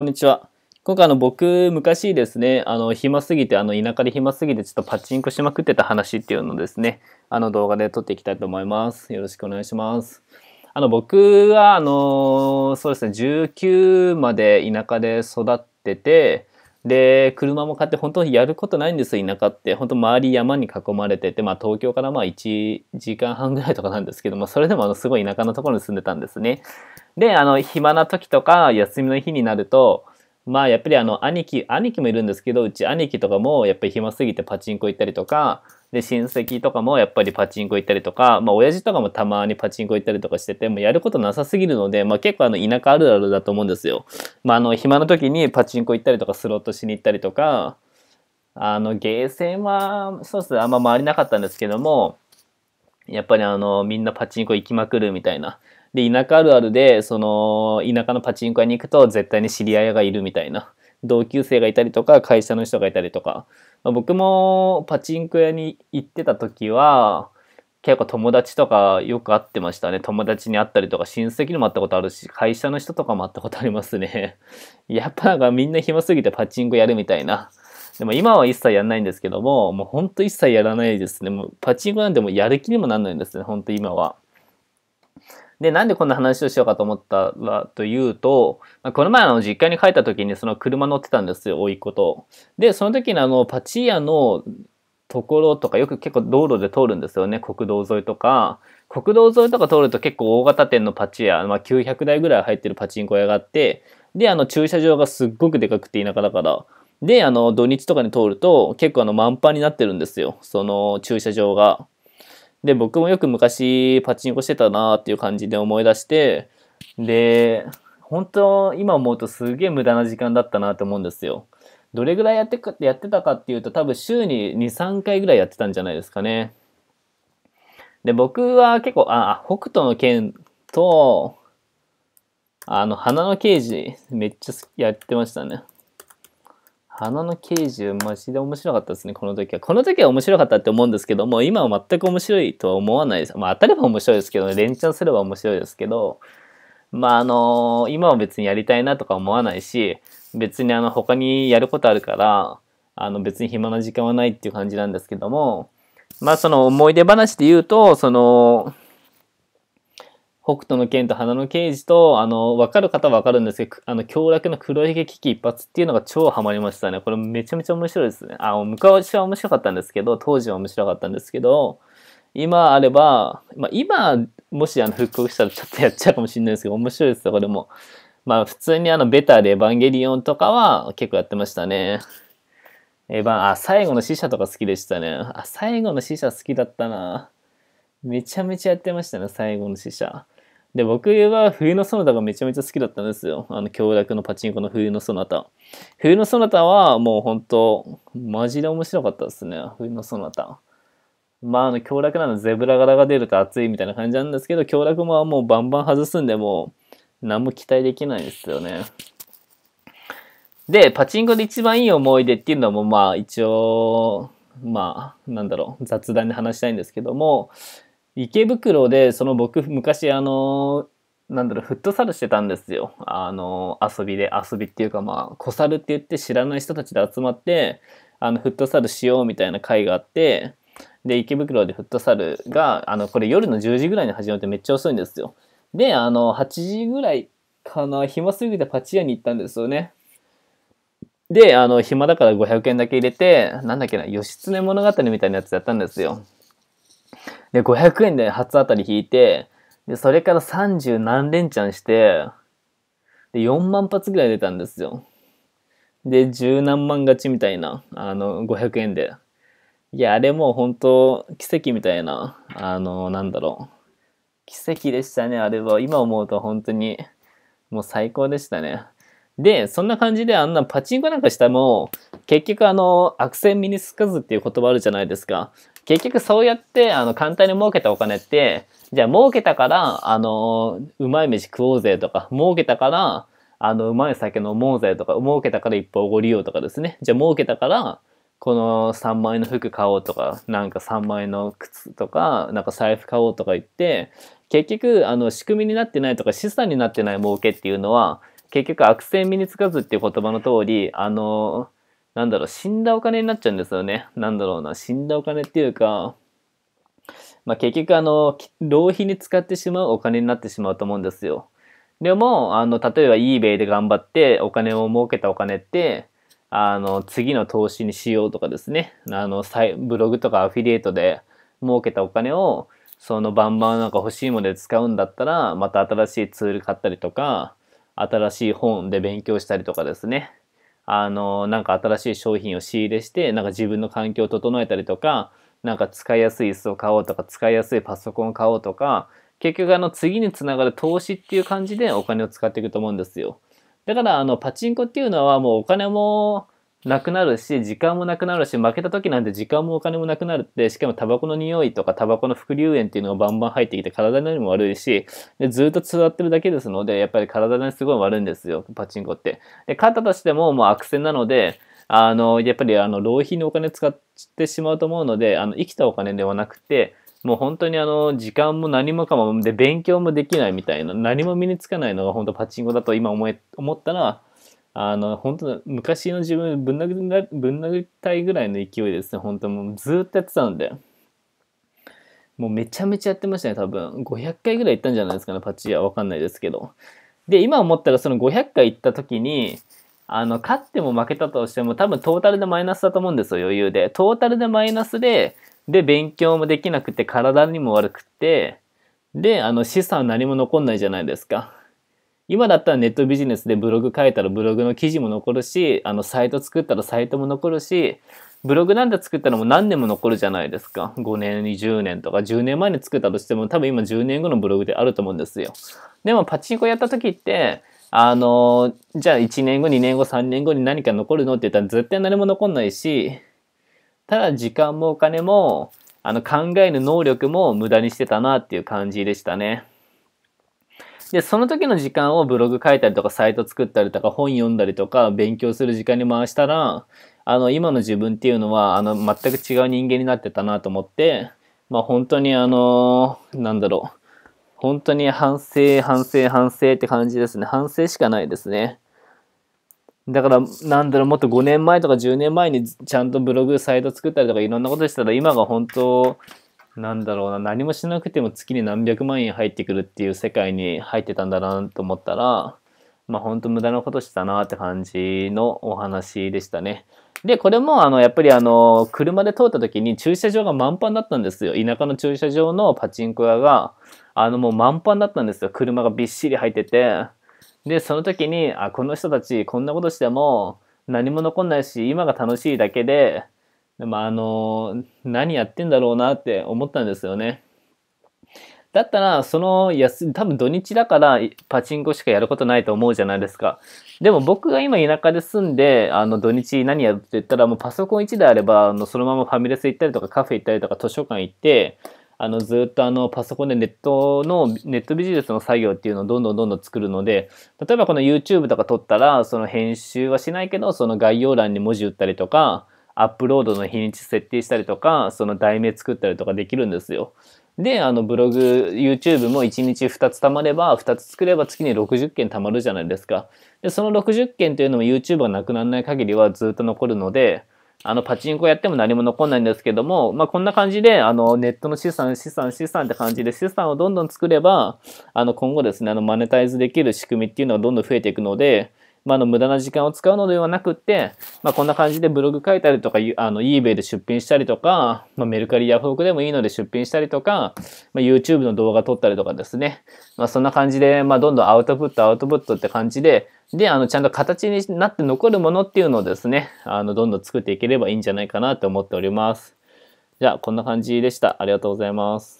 こんにちは。今回あの僕、昔ですね、あの、暇すぎて、あの、田舎で暇すぎて、ちょっとパチンコしまくってた話っていうのをですね、あの動画で撮っていきたいと思います。よろしくお願いします。あの、僕は、あの、そうですね、19まで田舎で育ってて、で、車も買って本当にやることないんです田舎って。本当周り山に囲まれてて、まあ東京からまあ1時間半ぐらいとかなんですけども、それでもあのすごい田舎のところに住んでたんですね。で、あの暇な時とか休みの日になると、まあやっぱりあの兄貴、兄貴もいるんですけど、うち兄貴とかもやっぱり暇すぎてパチンコ行ったりとか、で、親戚とかもやっぱりパチンコ行ったりとか、まあ、親父とかもたまにパチンコ行ったりとかしてて、もうやることなさすぎるので、まあ、結構あの、田舎あるあるだと思うんですよ。まあ、あの、暇な時にパチンコ行ったりとか、スロットしに行ったりとか、あの、ゲーセンは、そうっすね、あんま回りなかったんですけども、やっぱりあの、みんなパチンコ行きまくるみたいな。で、田舎あるあるで、その、田舎のパチンコ屋に行くと、絶対に知り合いがいるみたいな。同級生がいたりとか会社の人がいたりとか、まあ、僕もパチンコ屋に行ってた時は結構友達とかよく会ってましたね友達に会ったりとか親戚にも会ったことあるし会社の人とかも会ったことありますね やっぱなんかみんな暇すぎてパチンコやるみたいなでも今は一切やらないんですけどももうほんと一切やらないですねもうパチンコなんてもうやる気にもなんないんですねほんと今はで、なんでこんな話をしようかと思ったらというと、まあ、この前あの実家に帰った時にその車乗ってたんですよ、甥いっ子と。で、その時にあのパチ屋のところとかよく結構道路で通るんですよね、国道沿いとか。国道沿いとか通ると結構大型店のパチ屋、まあ、900台ぐらい入ってるパチンコ屋があって、で、あの駐車場がすっごくでかくて田舎だから。で、あの土日とかに通ると結構あの満帆になってるんですよ、その駐車場が。で、僕もよく昔パチンコしてたなっていう感じで思い出して、で、本当今思うとすげえ無駄な時間だったなと思うんですよ。どれぐらいやってかやってたかっていうと多分週に2、3回ぐらいやってたんじゃないですかね。で、僕は結構、あ、北斗の剣と、あの、花の刑事めっちゃやってましたね。花の刑事、マジで面白かったですね、この時は。この時は面白かったって思うんですけども、今は全く面白いとは思わないです。まあ、当たれば面白いですけど、ね、連チャンすれば面白いですけど、まあ、あのー、今は別にやりたいなとか思わないし、別にあの、他にやることあるから、あの、別に暇な時間はないっていう感じなんですけども、まあ、その思い出話で言うと、その、北斗の剣と花の刑事と、あの、わかる方はわかるんですけど、あの、凶楽の黒ひげ危機一発っていうのが超ハマりましたね。これめちゃめちゃ面白いですね。あ、昔は面白かったんですけど、当時は面白かったんですけど、今あれば、まあ、今、もしあの復刻したらちょっとやっちゃうかもしれないですけど、面白いですよ、これも。まあ、普通にあの、ベタでエヴァンゲリオンとかは結構やってましたね。エヴァン、あ、最後の死者とか好きでしたね。あ、最後の死者好きだったな。めちゃめちゃやってましたね、最後の死者。で、僕は冬のソナタがめちゃめちゃ好きだったんですよ。あの、京楽のパチンコの冬のソナタ。冬のソナタはもう本当マジで面白かったですね。冬のソナタ。まあ、あの、京楽なのゼブラ柄が出ると暑いみたいな感じなんですけど、京楽ももうバンバン外すんで、もう、何も期待できないですよね。で、パチンコで一番いい思い出っていうのも、まあ、一応、まあ、なんだろう、雑談で話したいんですけども、池袋で、その僕、昔、あの、なんだろう、フットサルしてたんですよ。あの、遊びで、遊びっていうか、まあ、小猿って言って知らない人たちで集まって、あの、フットサルしようみたいな会があって、で、池袋でフットサルが、あの、これ夜の10時ぐらいに始まってめっちゃ遅いんですよ。で、あの、8時ぐらいかな、暇すぎてパチ屋に行ったんですよね。で、あの、暇だから500円だけ入れて、なんだっけな、義経物語みたいなやつやったんですよ。で、500円で初当たり引いて、で、それから30何連チャンして、で、4万発ぐらい出たんですよ。で、十何万勝ちみたいな、あの、500円で。いや、あれもう本当、奇跡みたいな、あの、なんだろう。奇跡でしたね、あれは。今思うと本当に、もう最高でしたね。で、そんな感じであんなパチンコなんかしたも、結局あの、悪戦身につかずっていう言葉あるじゃないですか。結局そうやってあの簡単に儲けたお金ってじゃあ儲けたからあのうまい飯食おうぜとか儲けたからあのうまい酒飲もうぜとか儲けたから一歩おごりようとかですねじゃあ儲けたからこの3万円の服買おうとかなんか3万円の靴とかなんか財布買おうとか言って結局あの仕組みになってないとか資産になってない儲けっていうのは結局悪戦身につかずっていう言葉の通りあのーなんだろう、死んだお金になっちゃうんですよね。なんだろうな、死んだお金っていうか、まあ、結局あの、浪費に使ってしまうお金になってしまうと思うんですよ。でも、あの、例えば eBay で頑張ってお金を儲けたお金って、あの、次の投資にしようとかですね、あの、ブログとかアフィリエイトで儲けたお金を、そのバンバンなんか欲しいもので使うんだったら、また新しいツール買ったりとか、新しい本で勉強したりとかですね、あのなんか新しい商品を仕入れしてなんか自分の環境を整えたりとかなんか使いやすい椅子を買おうとか使いやすいパソコンを買おうとか結局あの次につながる投資っていう感じでお金を使っていくと思うんですよだからあのパチンコっていうのはもうお金もなくなるし、時間もなくなるし、負けた時なんて時間もお金もなくなるって、しかもタバコの匂いとかタバコの副流煙っていうのがバンバン入ってきて体にも悪いし、でずっと座ってるだけですので、やっぱり体にすごい悪いんですよ、パチンコって。で、勝ったとしてももう悪戦なので、あの、やっぱりあの、浪費のお金使ってしまうと思うので、あの、生きたお金ではなくて、もう本当にあの、時間も何もかも、で、勉強もできないみたいな、何も身につかないのが本当パチンコだと今思え、思ったら、あの本当昔の自分ぶん殴りぶん殴りたいぐらいの勢いですね本当もうずっとやってたのでもうめちゃめちゃやってましたね多分500回ぐらい行ったんじゃないですかねパチはわかんないですけどで今思ったらその500回行った時にあの勝っても負けたとしても多分トータルでマイナスだと思うんですよ余裕でトータルでマイナスでで勉強もできなくて体にも悪くてであの資産何も残んないじゃないですか今だったらネットビジネスでブログ書いたらブログの記事も残るし、あの、サイト作ったらサイトも残るし、ブログなんて作ったらもう何年も残るじゃないですか。5年、20年とか、10年前に作ったとしても、多分今10年後のブログであると思うんですよ。でもパチンコやった時って、あの、じゃあ1年後、2年後、3年後に何か残るのって言ったら絶対何も残んないし、ただ時間もお金も、あの考える能力も無駄にしてたなっていう感じでしたね。で、その時の時間をブログ書いたりとか、サイト作ったりとか、本読んだりとか、勉強する時間に回したら、あの、今の自分っていうのは、あの、全く違う人間になってたなと思って、まあ本当にあの、なんだろう。本当に反省、反省、反省って感じですね。反省しかないですね。だから、なんだろう、もっと5年前とか10年前にちゃんとブログ、サイト作ったりとかいろんなことしたら、今が本当、なんだろうな何もしなくても月に何百万円入ってくるっていう世界に入ってたんだなと思ったらまあ本当無駄なことしたなって感じのお話でしたね。で、これもあのやっぱりあの車で通った時に駐車場が満帆だったんですよ。田舎の駐車場のパチンコ屋があのもう満帆だったんですよ。車がびっしり入ってて。で、その時にあこの人たちこんなことしても何も残んないし今が楽しいだけででもあの、何やってんだろうなって思ったんですよね。だったら、その安、多分土日だからパチンコしかやることないと思うじゃないですか。でも僕が今田舎で住んで、あの土日何やるって言ったら、もうパソコン1台あれば、あのそのままファミレス行ったりとかカフェ行ったりとか図書館行って、あのずっとあのパソコンでネットのネットビジネスの作業っていうのをどんどんどんどん作るので例えばこの YouTube とか撮ったらその編集はしないけどその概要欄に文字打ったりとかアップロードの日にち設定したりとか、その題名作ったりとかできるんですよ。で、あのブログ、YouTube も1日2つ貯まれば、2つ作れば月に60件貯まるじゃないですか。で、その60件というのも YouTube がなくならない限りはずっと残るので、あの、パチンコやっても何も残んないんですけども、まあ、こんな感じで、あの、ネットの資産、資産、資産って感じで、資産をどんどん作れば、あの、今後ですね、あの、マネタイズできる仕組みっていうのはどんどん増えていくので、まあ、の無駄な時間を使うのではなくって、まあ、こんな感じでブログ書いたりとか、あの eBay で出品したりとか、まあ、メルカリヤフオクでもいいので出品したりとか、まあ、YouTube の動画撮ったりとかですね。まあ、そんな感じで、まあ、どんどんアウトプット、アウトプットって感じで、で、あの、ちゃんと形になって残るものっていうのをですね、あの、どんどん作っていければいいんじゃないかなと思っております。じゃあ、こんな感じでした。ありがとうございます。